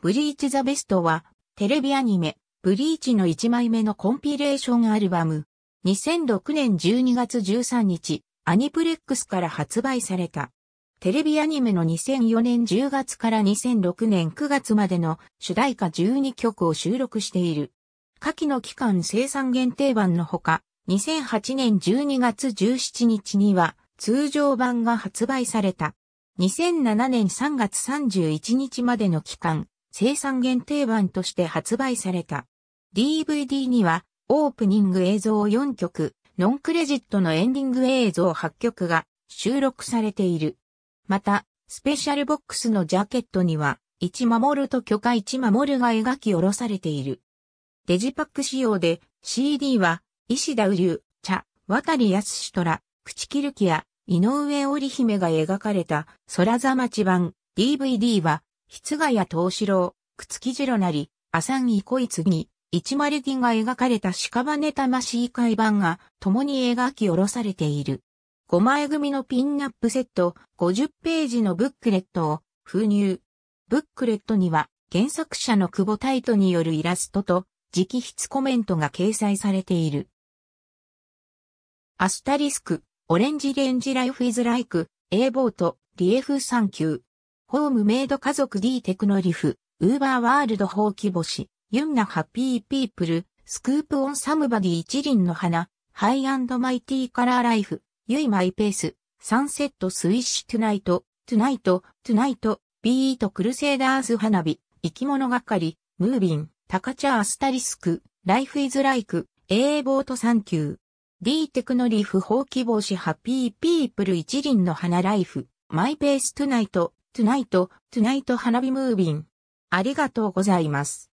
ブリーチザベストは、テレビアニメ、ブリーチの1枚目のコンピレーションアルバム。2006年12月13日、アニプレックスから発売された。テレビアニメの2004年10月から2006年9月までの主題歌12曲を収録している。下記の期間生産限定版のほか、2008年12月17日には通常版が発売された。2007年3月31日までの期間、生産限定版として発売された。DVD には、オープニング映像4曲、ノンクレジットのエンディング映像8曲が収録されている。また、スペシャルボックスのジャケットには、一守ると許可一守るが描き下ろされている。デジパック仕様で CD は、石田雨茶、渡り康史虎、口切る木や、井上織姫が描かれた空座町版、DVD は、筆ヶや東四郎、くつきじろなり、浅木こいつぎ、一丸銀が描かれた屍魂海版が共に描き下ろされている。5枚組のピンナップセット50ページのブックレットを封入。ブックレットには原作者の久保タイトによるイラストと直筆コメントが掲載されている。アスタリスク、オレンジレンジライフイズライク、A ボート、リエフサンキュー。ホームメイド家族 D テクノリフ、ウーバーワールド放棄星、ユンナハッピーピープル、スクープオンサムバディ一輪の花、ハイアンドマイティカラーライフ、ユイマイペース、サンセットスイッシュトゥナイト、トゥナイト、トゥナイト、ビートクルセイダーズ花火、生き物がかり、ムービン、タカチャアスタリスク、ライフイズライク、エーボートサンキュー。D テクノリフ放棄星ハッピーピープル一輪の花ライフ、マイペーストゥナイト、トゥナイト、トゥナイト花火ムービン。ありがとうございます。